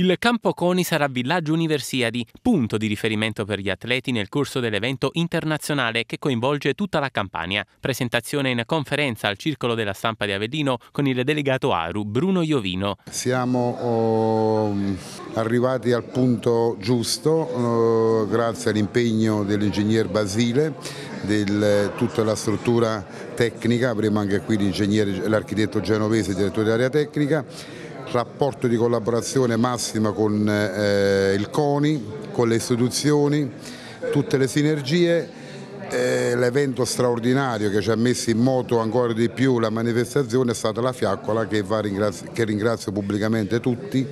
Il campo CONI sarà Villaggio Universiadi, punto di riferimento per gli atleti nel corso dell'evento internazionale che coinvolge tutta la Campania. Presentazione in conferenza al Circolo della Stampa di Avellino con il delegato ARU Bruno Iovino. Siamo oh, arrivati al punto giusto oh, grazie all'impegno dell'ingegner Basile, di tutta la struttura tecnica, avremo anche qui l'architetto genovese, direttore dell'area tecnica rapporto di collaborazione massima con eh, il CONI, con le istituzioni, tutte le sinergie eh, l'evento straordinario che ci ha messo in moto ancora di più la manifestazione è stata la fiaccola che, ringrazio, che ringrazio pubblicamente tutti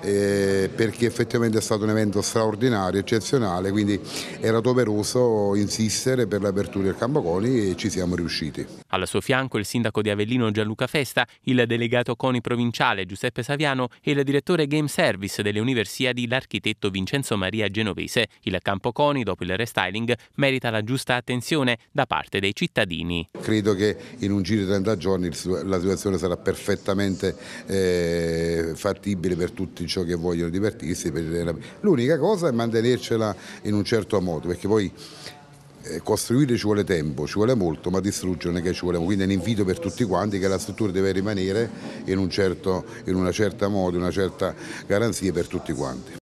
eh, perché effettivamente è stato un evento straordinario, eccezionale, quindi era doveroso insistere per l'apertura del Campoconi e ci siamo riusciti. Al suo fianco il sindaco di Avellino Gianluca Festa, il delegato Coni provinciale Giuseppe Saviano e il direttore Game Service delle Universiadi l'architetto Vincenzo Maria Genovese. Il Campoconi, dopo il restyling, merita la giusta attenzione da parte dei cittadini. Credo che in un giro di 30 giorni la situazione sarà perfettamente eh, fattibile per tutti i ciò che vogliono divertirsi. L'unica cosa è mantenercela in un certo modo, perché poi eh, costruire ci vuole tempo, ci vuole molto, ma distruggerne che ci vuole. Quindi è un invito per tutti quanti che la struttura deve rimanere in, un certo, in una certa moda, una certa garanzia per tutti quanti.